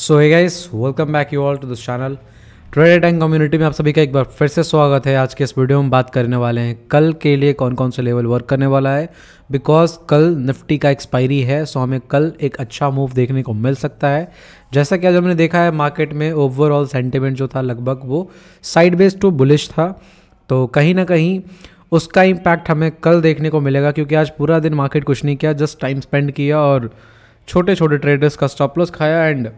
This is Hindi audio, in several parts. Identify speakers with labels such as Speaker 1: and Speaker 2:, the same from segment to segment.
Speaker 1: सो है guys welcome back you all to this channel trade and community में आप सभी का एक बार फिर से स्वागत है आज के इस वीडियो में बात करने वाले हैं कल के लिए कौन कौन से लेवल वर्क करने वाला है बिकॉज कल निफ्टी का एक्सपायरी है सो हमें कल एक अच्छा मूव देखने को मिल सकता है जैसा कि आज हमने देखा है मार्केट में ओवरऑल सेंटिमेंट जो था लगभग वो साइड बेस टू बुलिश था तो कहीं ना कहीं उसका इम्पैक्ट हमें कल देखने को मिलेगा क्योंकि आज पूरा दिन मार्केट कुछ नहीं किया जस्ट टाइम स्पेंड किया और छोटे छोटे ट्रेडर्स का स्टॉप लॉस खाया एंड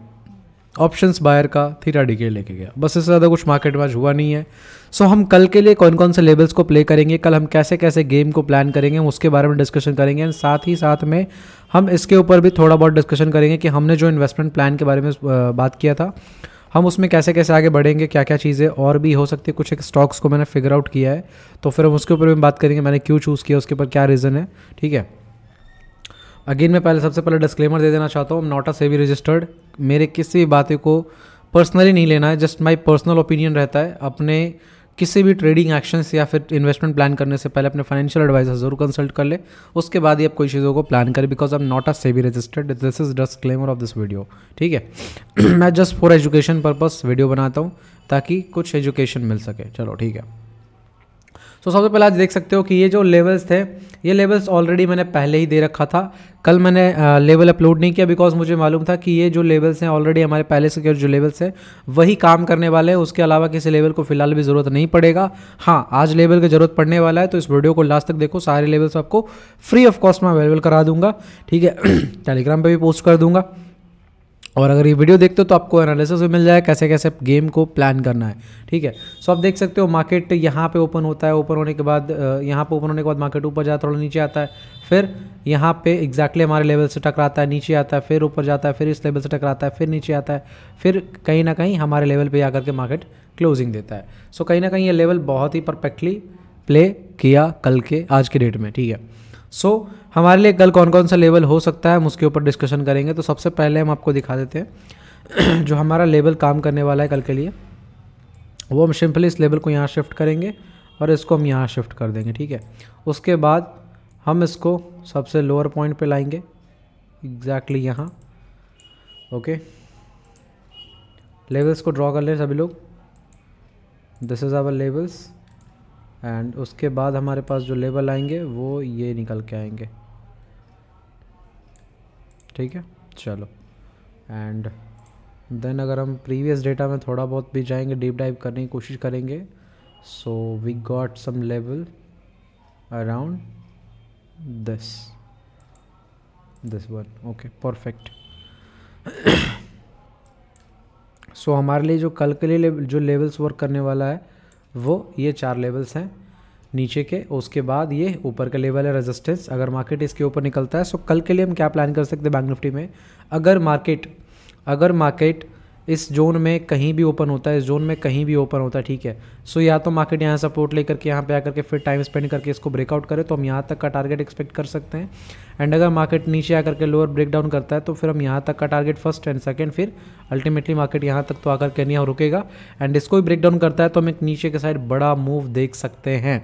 Speaker 1: ऑप्शंस बायर का थीटा डीके लेके गया बस इससे ज़्यादा कुछ मार्केट में हुआ नहीं है सो so, हम कल के लिए कौन कौन से लेवल्स को प्ले करेंगे कल हम कैसे कैसे गेम को प्लान करेंगे हम उसके बारे में डिस्कशन करेंगे एंड साथ ही साथ में हम इसके ऊपर भी थोड़ा बहुत डिस्कशन करेंगे कि हमने जो इन्वेस्टमेंट प्लान के बारे में बात किया था हम उसमें कैसे कैसे आगे बढ़ेंगे क्या क्या चीज़ें और भी हो सकती है कुछ एक स्टॉक्स को मैंने फिगर आउट किया है तो फिर हम उसके ऊपर भी बात करेंगे मैंने क्यों चूज़ किया उसके ऊपर क्या रीज़न है ठीक है अगेन मैं पहले सबसे पहले डिस्क्लेमर दे देना चाहता हूँ नॉट आ सेवी रजिस्टर्ड मेरे किसी भी बातें को पर्सनली नहीं लेना है जस्ट माई पर्सनल ओपिनियन रहता है अपने किसी भी ट्रेडिंग एक्शंस या फिर इन्वेस्टमेंट प्लान करने से पहले अपने फाइनेंशियल एडवाइजर जरूर कंसल्ट कर ले उसके बाद ही आप कोई चीज़ों को प्लान करें because I am not a SEBI registered this is disclaimer of this video ठीक है मैं just for education purpose video बनाता हूँ ताकि कुछ एजुकेशन मिल सके चलो ठीक है सो सबसे पहले आज देख सकते हो कि ये जो लेवल्स थे ये लेवल्स ऑलरेडी मैंने पहले ही दे रखा था कल मैंने लेवल अपलोड नहीं किया बिकॉज मुझे मालूम था कि ये जो लेवल्स हैं ऑलरेडी हमारे पहले से जो लेवल्स हैं वही काम करने वाले हैं उसके अलावा किसी लेवल को फिलहाल भी ज़रूरत नहीं पड़ेगा हाँ आज लेवल की ज़रूरत पड़ने वाला है तो इस वीडियो को लास्ट तक देखो सारे लेवल्स आपको फ्री ऑफ कॉस्ट में अवेलेबल करा दूंगा ठीक है टेलीग्राम पर भी पोस्ट कर दूंगा और अगर ये वीडियो देखते हो तो आपको एनालिसिस भी मिल जाए कैसे कैसे गेम को प्लान करना है ठीक है सो आप देख सकते हो मार्केट यहाँ पे ओपन होता है ओपन होने के बाद यहाँ पे ओपन होने के बाद मार्केट ऊपर जाता है थोड़ा नीचे आता है फिर यहाँ पे एग्जैक्टली हमारे लेवल से टकराता है नीचे आता है फिर ऊपर जाता है फिर इस लेवल से टकराता है फिर नीचे आता है फिर कहीं ना कहीं हमारे लेवल पर आकर के मार्केट क्लोजिंग देता है सो कहीं ना कहीं ये लेवल बहुत ही परफेक्टली प्ले किया कल के आज के डेट में ठीक है सो so, हमारे लिए कल कौन कौन सा लेवल हो सकता है हम उसके ऊपर डिस्कशन करेंगे तो सबसे पहले हम आपको दिखा देते हैं जो हमारा लेवल काम करने वाला है कल के लिए वो हम सिंपली इस लेवल को यहाँ शिफ्ट करेंगे और इसको हम यहाँ शिफ्ट कर देंगे ठीक है उसके बाद हम इसको सबसे लोअर पॉइंट पे लाएंगे एग्जैक्टली exactly यहाँ ओके लेवल्स को ड्रॉ कर लें सभी लोग this is our levels and उसके बाद हमारे पास जो लेबल आएंगे वो ये निकल के आएंगे ठीक है चलो एंड देन अगर हम प्रीवियस डेटा में थोड़ा बहुत भी जाएंगे डीप डाइव करने की कोशिश करेंगे so we got some level around this this one okay perfect so हमारे लिए जो कल के लिए जो लेवल्स वर्क करने वाला है वो ये चार लेवल्स हैं नीचे के उसके बाद ये ऊपर का लेवल है रेजिस्टेंस अगर मार्केट इसके ऊपर निकलता है सो कल के लिए हम क्या प्लान कर सकते हैं बैंक निफ्टी में अगर मार्केट अगर मार्केट इस जोन में कहीं भी ओपन होता है इस जोन में कहीं भी ओपन होता है ठीक है सो या तो मार्केट यहाँ सपोर्ट लेकर के यहाँ पे आकर के फिर टाइम स्पेंड करके इसको ब्रेकआउट करे तो हम यहाँ तक का टारगेट एक्सपेक्ट कर सकते हैं एंड अगर मार्केट नीचे आकर के लोअर ब्रेक डाउन करता है तो फिर हम यहाँ तक का टारगेट फर्स्ट एंड सेकेंड फिर अल्टीमेटली मार्केट यहाँ तक तो आकर के नहीं रुकेगा एंड इसको भी ब्रेक डाउन करता है तो हम एक नीचे के साइड बड़ा मूव देख सकते हैं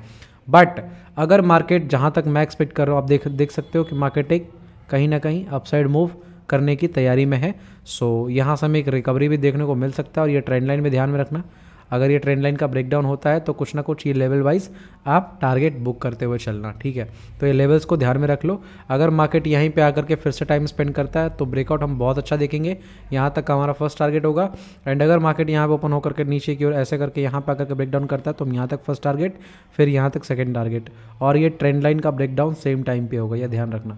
Speaker 1: बट अगर मार्केट जहाँ तक मैं एक्सपेक्ट कर रहा हूँ आप देख देख सकते हो कि मार्केट एक कहीं ना कहीं अपसाइड मूव करने की तैयारी में है सो यहाँ से हमें एक रिकवरी भी देखने को मिल सकता है और ये ट्रेंड लाइन में ध्यान में रखना अगर ये ट्रेंड लाइन का ब्रेकडाउन होता है तो कुछ ना कुछ ये लेवल वाइज आप टारगेट बुक करते हुए चलना ठीक है तो ये लेवल्स को ध्यान में रख लो अगर मार्केट यहीं पे आकर के फिर से टाइम स्पेंड करता है तो ब्रेकआउट हम बहुत अच्छा देखेंगे यहाँ तक हमारा फर्स्ट टारगेट होगा एंड अगर मार्केट यहाँ पर ओपन होकर के नीचे की ओर ऐसे करके यहाँ पर आकर के ब्रेकडाउन करता है तो हम यहाँ तक फर्स्ट टारगेट फिर यहाँ तक सेकेंड टारगेट और ये ट्रेंड लाइन का ब्रेकडाउन सेम टाइम पर होगा यह ध्यान रखना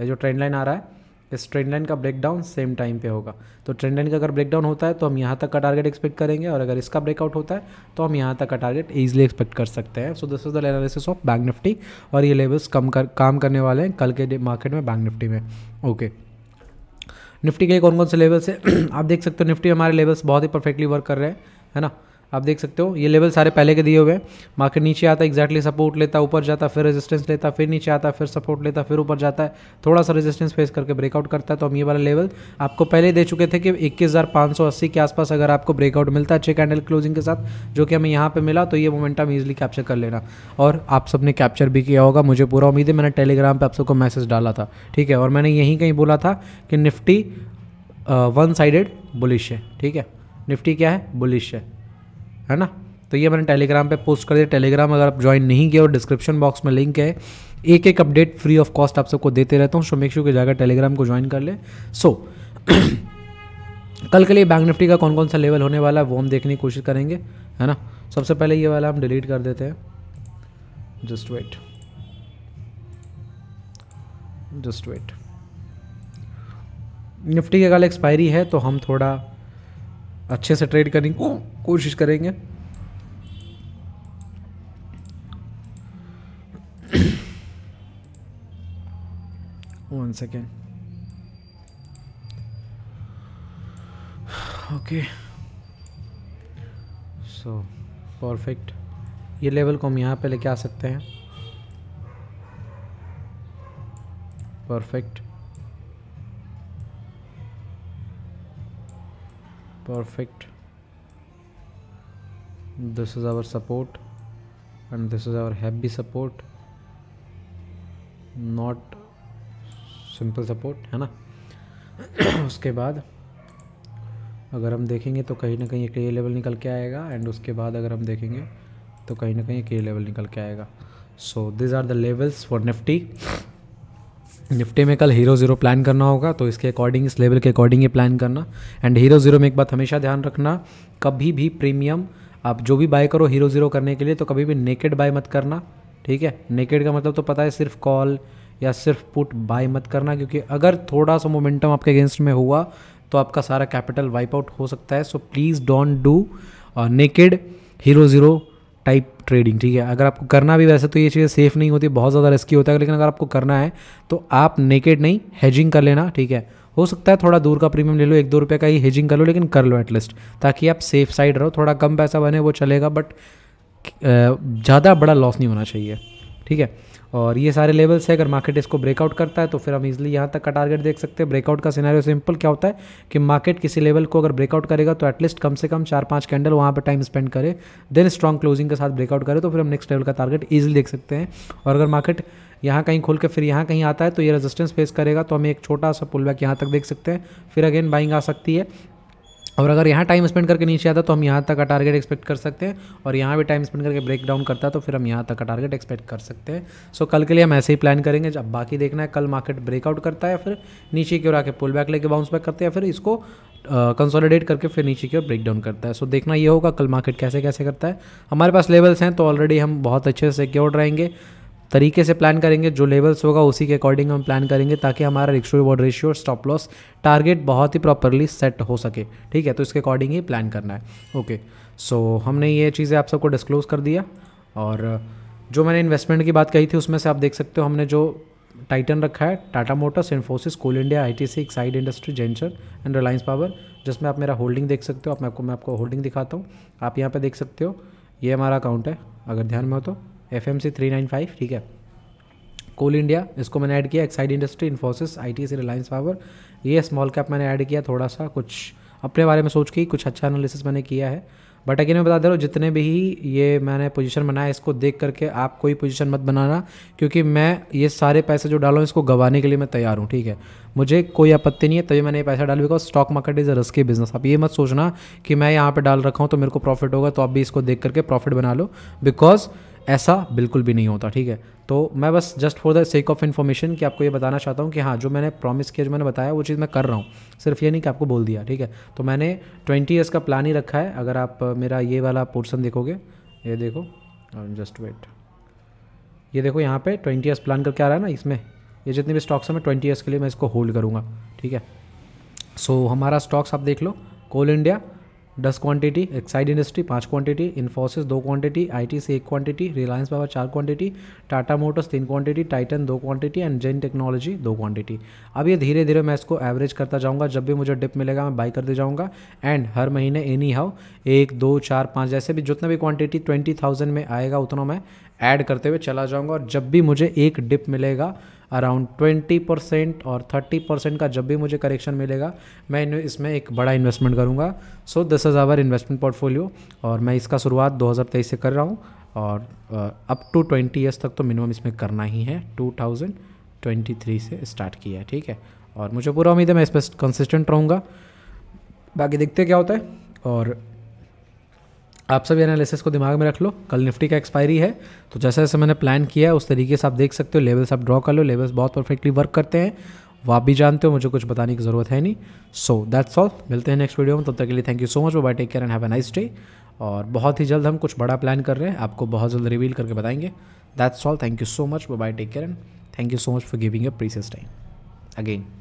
Speaker 1: ये जो ट्रेंड लाइन आ रहा है इस ट्रेंड लाइन का ब्रेकडाउन सेम टाइम पे होगा तो ट्रेंड लाइन का अगर ब्रेकडाउन होता है तो हम यहाँ तक का टारगेट एक्सपेक्ट करेंगे और अगर इसका ब्रेकआउट होता है तो हम यहाँ तक का टारगेट ईजिली एक्सपेक्ट कर सकते हैं so this is the analysis of bank Nifty और ये लेवल्स कम कर काम करने वाले हैं कल के मार्केट में बैंक निफ्टी में ओके निफ्टी के कौन कौन से लेवल्स है आप देख सकते हो निफ्टी हमारे लेवल्स बहुत ही परफेक्टली वर्क कर रहे हैं है ना आप देख सकते हो ये लेवल सारे पहले के दिए हुए हैं मार्केट नीचे आता एग्जैक्टली सपोर्ट लेता ऊपर जाता फिर रेजिस्टेंस लेता फिर नीचे आता फिर सपोर्ट लेता फिर ऊपर जाता है थोड़ा सा रेजिस्टेंस फेस करके ब्रेकआउट करता है तो हम ये वाला लेवल आपको पहले दे चुके थे कि इक्कीस के आसपास अगर आपको ब्रेकआउट मिलता है अच्छे कैंडल क्लोजिंग के साथ जो कि हमें यहाँ पर मिला तो ये मोमेंटम ईजिली कैप्चर कर लेना और आप सबने कैप्चर भी किया होगा मुझे पूरा उम्मीद है मैंने टेलीग्राम पर आप सबको मैसेज डाला था ठीक है और मैंने यहीं कहीं बोला था कि निफ्टी वन साइडेड बुलिश है ठीक है निफ्टी क्या है बुलिश है है ना तो ये मैंने टेलीग्राम पे पोस्ट कर दिया टेलीग्राम अगर आप ज्वाइन नहीं किया और डिस्क्रिप्शन बॉक्स में लिंक है एक एक अपडेट फ्री ऑफ कॉस्ट आप सबको देते रहता हूँ सो मेक श्यू के जाकर टेलीग्राम को ज्वाइन कर ले सो so, कल के लिए बैंक निफ्टी का कौन कौन सा लेवल होने वाला है वो हम देखने की कोशिश करेंगे है ना सबसे पहले ये वाला हम डिलीट कर देते हैं just wait just wait Nifty की कल एक्सपायरी है तो हम थोड़ा अच्छे से ट्रेड करने की कोशिश करेंगे one second okay so perfect ये लेवल को हम यहाँ पे लेके आ सकते हैं perfect perfect this is our support and this is our happy support not simple support है ना उसके बाद अगर हम देखेंगे तो कहीं ना कहीं एक ए लेवल निकल के आएगा एंड उसके बाद अगर हम देखेंगे तो कहीं ना कहीं एक ए लेवल निकल के आएगा so these are the levels for Nifty Nifty में कल हीरो ज़ीरो प्लान करना होगा तो इसके अकॉर्डिंग इस लेवल के अकॉर्डिंग ही प्लान करना एंड हीरो ज़ीरो में एक बात हमेशा ध्यान रखना कभी भी प्रीमियम आप जो भी बाय करो हीरो ज़ीरो करने के लिए तो कभी भी नेकेड बाय मत करना ठीक है नेकेड का मतलब तो पता है सिर्फ कॉल या सिर्फ पुट बाय मत करना क्योंकि अगर थोड़ा सा मोमेंटम आपके अगेंस्ट में हुआ तो आपका सारा कैपिटल वाइप आउट हो सकता है so please don't do naked hero zero type trading ठीक है अगर आपको करना भी वैसे तो ये चीज़ें सेफ नहीं होती बहुत ज़्यादा रिस्की होता है लेकिन अगर आपको करना है तो आप नेकेड नहीं हेजिंग कर लेना ठीक है हो सकता है थोड़ा दूर का प्रीमियम ले लो एक दो रुपये का ही हेजिंग कर लो लेकिन कर लो एटलीस्ट ताकि आप सेफ साइड रहो थोड़ा कम पैसा बने वो चलेगा बट ज़्यादा बड़ा लॉस नहीं होना चाहिए ठीक है और ये सारे लेवल्स है अगर मार्केट इसको ब्रेकआउट करता है तो फिर हम इजिली यहाँ तक का टारगेट देख सकते हैं ब्रेकआउट का सिनेरियो सिंपल क्या होता है कि मार्केट किसी लेवल को अगर ब्रेकआउट करेगा तो एटलीस्ट कम से कम चार पाँच कैंडल वहाँ पर टाइम स्पेंड करे देन स्ट्रॉन्ग क्लोजिंग के साथ ब्रेकआउट करे तो फिर हम नेक्स्ट लेवल का टारगेट ईजिली देख सकते हैं और अगर मार्केट यहाँ कहीं खोल के फिर यहाँ कहीं आता है तो ये रेजिस्टेंस फेस करेगा तो हमें एक छोटा सा पुल बैक यहाँ तक देख सकते हैं फिर अगेन बाइंग आ सकती है और अगर यहाँ टाइम स्पेंड करके नीचे आता तो हम यहाँ तक का टारगेट एक्सपेक्ट कर सकते हैं और यहाँ भी टाइम स्पेंड करके ब्रेक डाउन करता है तो फिर हम यहाँ तक का टारगेट एक्सपेक्ट कर सकते हैं सो कल के लिए हम ऐसे ही प्लान करेंगे जब बाकी देखना है कल मार्केट ब्रेकआउट करता है फिर नीचे की ओर आके पुल बैक लेके बाउंस बैक करते हैं फिर इसको कंसोलिडेट करके फिर नीचे की ओर ब्रेक डाउन करता है सो so, देखना ये होगा कल मार्केट कैसे कैसे करता है हमारे पास लेवल्स हैं तो ऑलरेडी हम बहुत अच्छे से सिक्योर्ड रहेंगे तरीके से प्लान करेंगे जो लेवल्स होगा उसी के अकॉर्डिंग हम प्लान करेंगे ताकि हमारा रिक्शो रिवॉर्ड रेशियो और स्टॉप लॉस टारगेट बहुत ही प्रॉपरली सेट हो सके ठीक है तो इसके अकॉर्डिंग ही प्लान करना है ओके सो so, हमने ये चीज़ें आप सबको डिस्क्लोज़ कर दिया और जो मैंने इन्वेस्टमेंट की बात कही थी उसमें से आप देख सकते हो हमने जो टाइटन रखा है Tata Motors Infosys Coal India I T C Exide industry जेंचर एंड रिलायंस पावर जिसमें आप मेरा होल्डिंग देख सकते हो आप मैं आपको मैं आपको होल्डिंग दिखाता हूँ आप यहाँ पे देख सकते हो ये हमारा अकाउंट है अगर ध्यान में हो तो F M C three nine five ठीक है कोल इंडिया इसको मैंने ऐड किया Exide industry Infosys I T C Reliance Power ये स्मॉल कैप मैंने ऐड किया थोड़ा सा कुछ अपने बारे में सोच के कुछ अच्छा एनालिसिस मैंने किया है बट अगेन मैं बता दे रहा हूँ जितने भी ये मैंने पोजीशन बनाया इसको देख करके आप कोई पोजीशन मत बनाना क्योंकि मैं ये सारे पैसे जो डालूँ इसको गंवाने के लिए मैं तैयार हूँ ठीक है मुझे कोई आपत्ति नहीं है तभी मैंने ये पैसा डाला because stock market is a risky business आप ये मत सोचना कि मैं यहाँ पर डाल रखा हूँ तो मेरे को प्रॉफिट होगा तो आप भी इसको देख करके प्रॉफिट बना लो बिकॉज़ ऐसा बिल्कुल भी नहीं होता ठीक है तो मैं बस just for the sake of information कि आपको ये बताना चाहता हूँ कि हाँ जो मैंने प्रॉमिस किया जो मैंने बताया वो चीज़ मैं कर रहा हूँ सिर्फ ये नहीं कि आपको बोल दिया ठीक है तो मैंने ट्वेंटी ईयर्स का प्लान ही रखा है अगर आप मेरा ये वाला पोर्सन देखोगे ये देखो जस्ट वेट ये देखो यहाँ पे ट्वेंटी ईयर्स प्लान करके आ रहा है ना इसमें ये जितने भी स्टॉक्स हैं मैं ट्वेंटी ईयर्स के लिए मैं इसको होल्ड करूँगा ठीक है सो so, हमारा स्टॉक्स आप देख लो कोल इंडिया दस क्वांटिटी एक्साइड इंडस्ट्री पाँच क्वांटिटी इन्फोसिस दो क्वांटिटी आईटीसी एक क्वांटिटी रिलायंस पावर चार क्वांटिटी टाटा मोटर्स तीन क्वांटिटी टाइटन दो क्वांटिटी एंड जेन टेक्नोलॉजी दो क्वांटिटी अब ये धीरे धीरे मैं इसको एवरेज करता जाऊँगा जब भी मुझे डिप मिलेगा मैं बाई करते जाऊँगा एंड हर महीने एनी हाउ एक दो चार पाँच जैसे भी जितना भी क्वांटिटी ट्वेंटी थाउजेंड में आएगा उतना मैं ऐड करते हुए चला जाऊँगा और जब भी मुझे एक डिप मिलेगा अराउंड ट्वेंटी परसेंट और थर्टी परसेंट का जब भी मुझे करेक्शन मिलेगा मैं इसमें एक बड़ा इन्वेस्टमेंट करूँगा so this is our investment portfolio और मैं इसका शुरुआत 2023 से कर रहा हूँ और अप टू ट्वेंटी ईयर्स तक तो मिनिमम इसमें करना ही है 2023 से स्टार्ट किया है ठीक है और मुझे पूरा उम्मीद है मैं इस पर कंसिस्टेंट रहूँगा बाकी देखते क्या होता है और आप सभी एनालिसिस को दिमाग में रख लो कल निफ्टी का एक्सपायरी है तो जैसा जैसे मैंने प्लान किया है उस तरीके से आप देख सकते हो लेवल्स आप ड्रॉ कर लो लेवल्स बहुत परफेक्टली वर्क करते हैं वो आप भी जानते हो मुझे कुछ बताने की ज़रूरत है नहीं सो दैट्स ऑल मिलते हैं नेक्स्ट वीडियो में तब तक के लिए thank you so much bye take care and have a nice day और बहुत ही जल्द हम कुछ बड़ा प्लान कर रहे हैं आपको बहुत जल्द रिवील करके बताएंगे that's all thank you so much bye take care and thank you so much for giving a precious time again